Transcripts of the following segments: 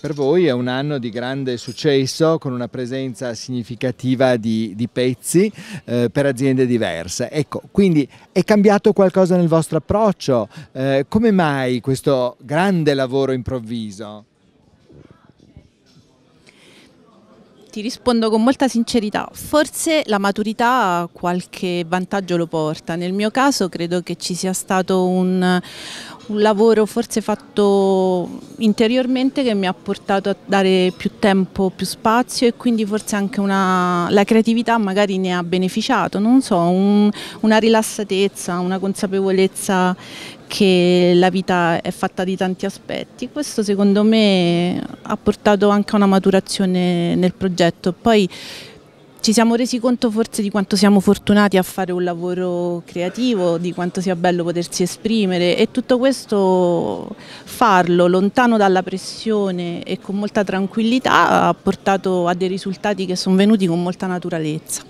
Per voi è un anno di grande successo con una presenza significativa di, di pezzi eh, per aziende diverse. Ecco, quindi è cambiato qualcosa nel vostro approccio? Eh, come mai questo grande lavoro improvviso? Ti rispondo con molta sincerità, forse la maturità qualche vantaggio lo porta, nel mio caso credo che ci sia stato un, un lavoro forse fatto interiormente che mi ha portato a dare più tempo, più spazio e quindi forse anche una, la creatività magari ne ha beneficiato, non so, un, una rilassatezza, una consapevolezza che la vita è fatta di tanti aspetti. Questo secondo me ha portato anche a una maturazione nel progetto. Poi ci siamo resi conto forse di quanto siamo fortunati a fare un lavoro creativo, di quanto sia bello potersi esprimere e tutto questo farlo lontano dalla pressione e con molta tranquillità ha portato a dei risultati che sono venuti con molta naturalezza.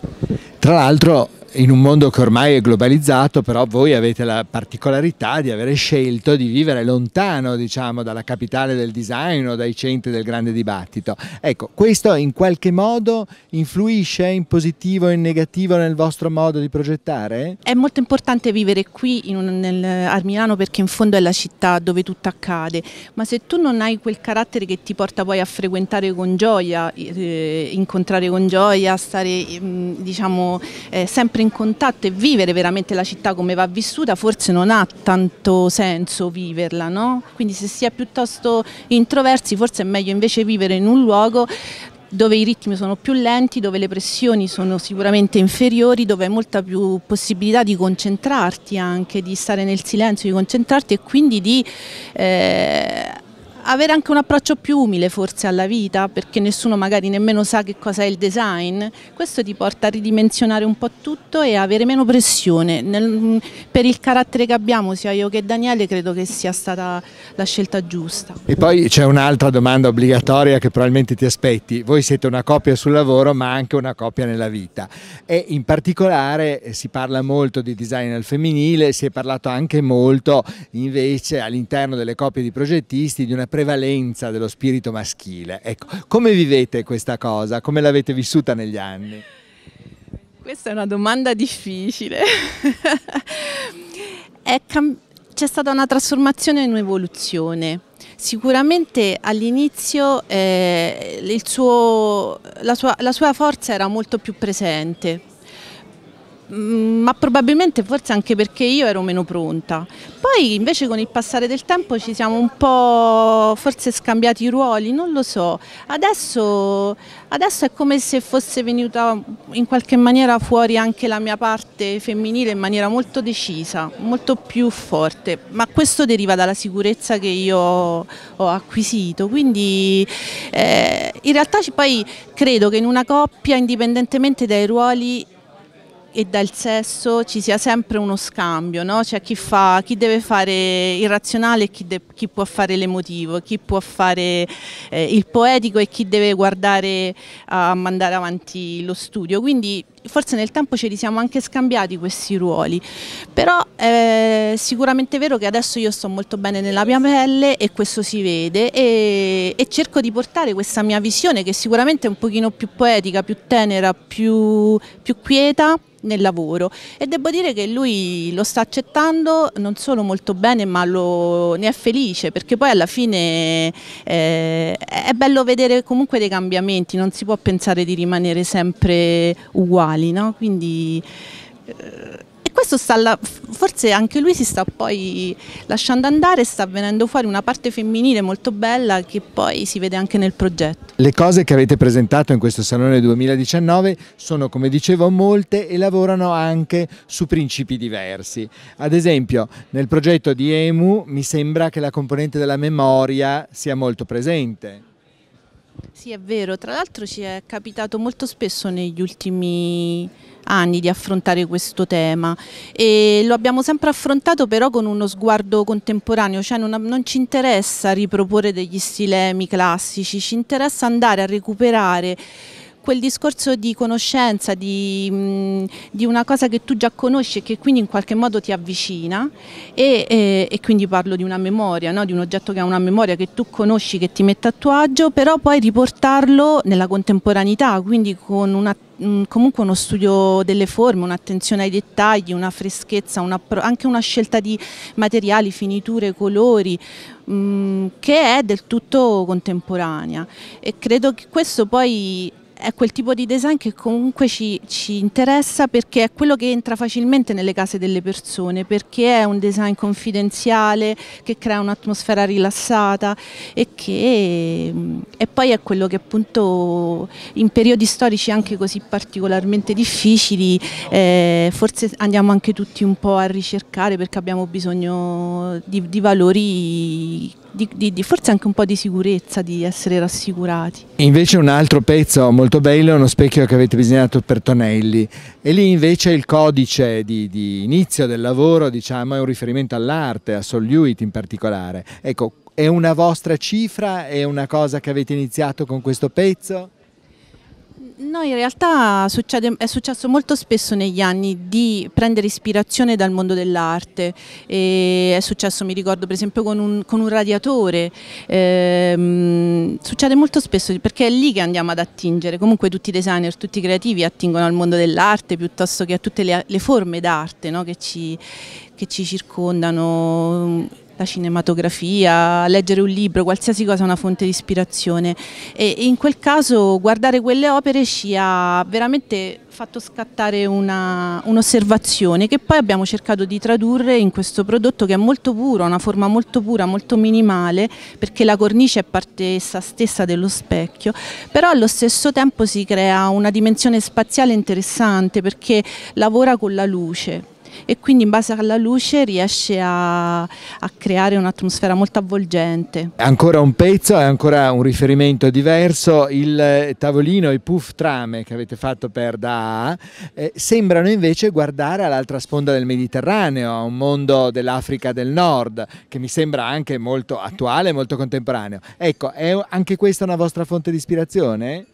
Tra l'altro in un mondo che ormai è globalizzato, però voi avete la particolarità di avere scelto di vivere lontano, diciamo, dalla capitale del design o dai centri del grande dibattito. Ecco, questo in qualche modo influisce in positivo e in negativo nel vostro modo di progettare? È molto importante vivere qui un, nel, a Milano perché in fondo è la città dove tutto accade, ma se tu non hai quel carattere che ti porta poi a frequentare con gioia, eh, incontrare con gioia, stare eh, diciamo eh, sempre sempre in contatto e vivere veramente la città come va vissuta forse non ha tanto senso viverla, no? quindi se si è piuttosto introversi forse è meglio invece vivere in un luogo dove i ritmi sono più lenti, dove le pressioni sono sicuramente inferiori, dove hai molta più possibilità di concentrarti anche, di stare nel silenzio, di concentrarti e quindi di eh, avere anche un approccio più umile forse alla vita, perché nessuno magari nemmeno sa che cosa è il design, questo ti porta a ridimensionare un po' tutto e avere meno pressione. Nel, mm, per il carattere che abbiamo, sia io che Daniele, credo che sia stata la scelta giusta. E poi c'è un'altra domanda obbligatoria che probabilmente ti aspetti. Voi siete una coppia sul lavoro, ma anche una coppia nella vita. E in particolare eh, si parla molto di design al femminile, si è parlato anche molto invece all'interno delle coppie di progettisti di una prevalenza dello spirito maschile. Ecco, come vivete questa cosa? Come l'avete vissuta negli anni? Questa è una domanda difficile. c'è stata una trasformazione e un'evoluzione. Sicuramente all'inizio eh, la, la sua forza era molto più presente, Mm, ma probabilmente forse anche perché io ero meno pronta. Poi invece con il passare del tempo ci siamo un po' forse scambiati i ruoli, non lo so. Adesso, adesso è come se fosse venuta in qualche maniera fuori anche la mia parte femminile in maniera molto decisa, molto più forte, ma questo deriva dalla sicurezza che io ho acquisito. Quindi eh, in realtà poi credo che in una coppia, indipendentemente dai ruoli, e dal sesso ci sia sempre uno scambio, no? cioè chi, fa, chi, deve fare il razionale e chi, chi, può fare l'emotivo, chi può fare eh, il poetico e chi deve guardare a mandare avanti lo studio. Quindi forse nel tempo ce li siamo anche scambiati questi ruoli, però eh, è sicuramente vero che adesso io sto molto bene nella mia pelle e questo si vede e, e cerco di portare questa mia visione che sicuramente è un pochino più poetica, più tenera, più, più quieta nel lavoro e devo dire che lui lo sta accettando non solo molto bene ma lo, ne è felice perché poi alla fine eh, è bello vedere comunque dei cambiamenti, non si può pensare di rimanere sempre uguali animali, no? Quindi, eh, e questo sta alla, forse anche lui si sta poi lasciando andare, sta venendo fuori una parte femminile molto bella che poi si vede anche nel progetto. Le cose che avete presentato in questo Salone 2019 sono come dicevo molte e lavorano anche su principi diversi. Ad esempio nel progetto di EMU mi sembra che la componente della memoria sia molto presente. Sì, è vero. Tra l'altro ci è capitato molto spesso negli ultimi anni di affrontare questo tema e lo abbiamo sempre affrontato però con uno sguardo contemporaneo, cioè non, non ci interessa riproporre degli stilemi classici, ci interessa andare a recuperare quel discorso di conoscenza, di, mm, di, una cosa che tu già conosci e che quindi in qualche modo ti avvicina e, e, e quindi parlo di una memoria, no? di un oggetto che ha una memoria che tu conosci, che ti mette a tuo agio, però poi riportarlo nella contemporaneità, quindi con una mm, comunque uno studio delle forme, un'attenzione ai dettagli, una freschezza, una, anche una scelta di materiali, finiture, colori mh, mm, che è del tutto contemporanea e credo che questo poi è quel tipo di design che comunque ci, ci, interessa perché è quello che entra facilmente nelle case delle persone, perché è un design confidenziale, che crea un'atmosfera rilassata e, che, e poi è quello che appunto in periodi storici anche così particolarmente difficili eh, forse andiamo anche tutti un po' a ricercare perché abbiamo bisogno di, di valori di, di, di, forse anche un po' di sicurezza, di essere rassicurati. Invece un altro pezzo molto bello è uno specchio che avete disegnato per Tonelli e lì invece il codice di, di inizio del lavoro diciamo, è un riferimento all'arte, a Soliuit in particolare. Ecco, è una vostra cifra? È una cosa che avete iniziato con questo pezzo? No, in realtà succede, è successo molto spesso negli anni di prendere ispirazione dal mondo dell'arte, è successo mi ricordo per esempio con un, con un radiatore, ehm, succede molto spesso perché è lì che andiamo ad attingere, comunque tutti i designer, tutti i creativi attingono al mondo dell'arte piuttosto che a tutte le, le forme d'arte no? che, che ci circondano la cinematografia, leggere un libro, qualsiasi cosa è una fonte di ispirazione e in quel caso guardare quelle opere ci ha veramente fatto scattare un'osservazione un che poi abbiamo cercato di tradurre in questo prodotto che è molto puro, ha una forma molto pura, molto minimale perché la cornice è parte essa stessa dello specchio, però allo stesso tempo si crea una dimensione spaziale interessante perché lavora con la luce e quindi in base alla luce riesce a, a creare un'atmosfera molto avvolgente. Ancora un pezzo e ancora un riferimento diverso, il eh, tavolino, i puff trame che avete fatto per Da eh, sembrano invece guardare all'altra sponda del Mediterraneo, a un mondo dell'Africa del Nord che mi sembra anche molto attuale, molto contemporaneo. Ecco, è anche questa una vostra fonte di ispirazione?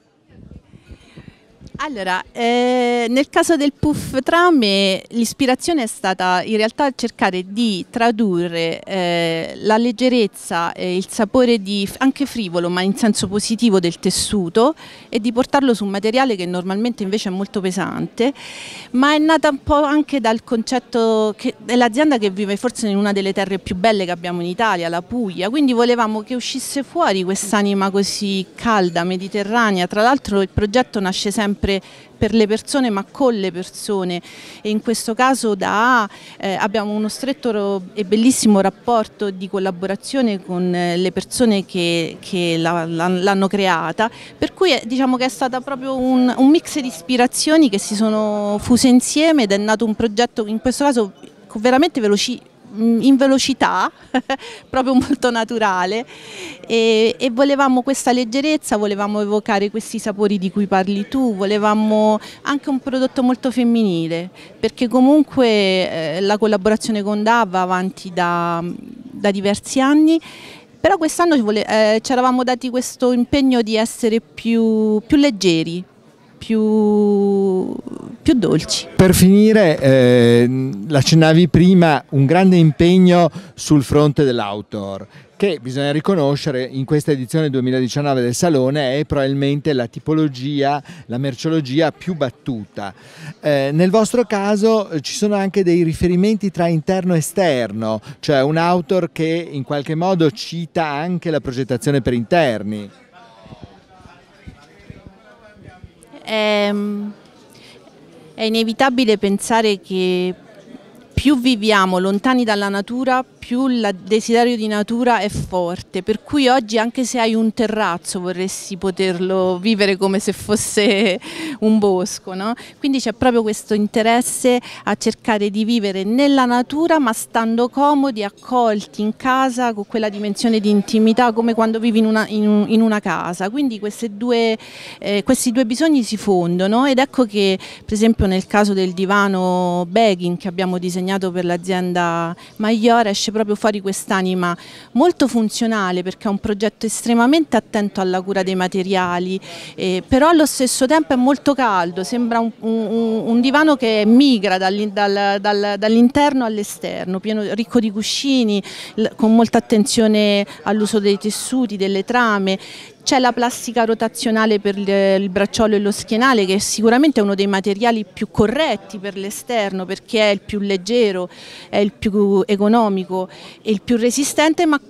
Allora, eh, nel caso del puff trame l'ispirazione è stata in realtà cercare di tradurre eh, la leggerezza, e il sapore di, anche frivolo ma in senso positivo del tessuto e di portarlo su un materiale che normalmente invece è molto pesante, ma è nata un po' anche dal concetto che è l'azienda che vive forse in una delle terre più belle che abbiamo in Italia, la Puglia, quindi volevamo che uscisse fuori quest'anima così calda, mediterranea, tra l'altro il progetto nasce sempre sempre per le persone ma con le persone e in questo caso da, eh, abbiamo uno stretto e bellissimo rapporto di collaborazione con eh, le persone che, che l'hanno creata per cui è, eh, diciamo che è stato proprio un, un mix di ispirazioni che si sono fuse insieme ed è nato un progetto in questo caso veramente velocissimo Mm, in velocità, proprio molto naturale e, e, volevamo questa leggerezza, volevamo evocare questi sapori di cui parli tu, volevamo anche un prodotto molto femminile perché comunque eh, la collaborazione con DA va avanti da, da diversi anni però quest'anno eh, ci eravamo dati questo impegno di essere più, più leggeri, più più dolci. Per finire, eh, l'accennavi prima un grande impegno sul fronte dell'outdoor che bisogna riconoscere in questa edizione 2019 del Salone è probabilmente la tipologia, la merceologia più battuta. Eh, nel vostro caso eh, ci sono anche dei riferimenti tra interno e esterno, cioè un outdoor che in qualche modo cita anche la progettazione per interni. Ehm... È inevitabile pensare che più viviamo lontani dalla natura, più il desiderio di natura è forte, per cui oggi anche se hai un terrazzo vorresti poterlo vivere come se fosse un bosco, no? quindi c'è proprio questo interesse a cercare di vivere nella natura ma stando comodi, accolti in casa con quella dimensione di intimità come quando vivi in una, in in una casa, quindi due, eh, questi due bisogni si fondono ed ecco che per esempio nel caso del divano begging che abbiamo disegnato per l'azienda Maior esce proprio fuori quest'anima molto funzionale perché è un progetto estremamente attento alla cura dei materiali, eh, però allo stesso tempo è molto caldo, sembra un, un, un divano che migra dall'interno dall dall all'esterno, ricco di cuscini, con molta attenzione all'uso dei tessuti, delle trame, c'è la plastica rotazionale per il bracciolo e lo schienale che è sicuramente uno dei materiali più corretti per l'esterno perché è il più leggero, è il più economico e il più resistente ma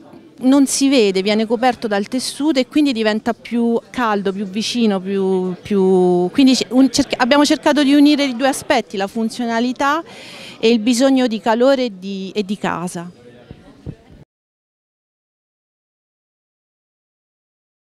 non si vede, viene coperto dal tessuto e quindi diventa più caldo, più vicino, più, più... quindi un, cerca, abbiamo cercato di unire i due aspetti, la funzionalità e il bisogno di calore e di, e di casa.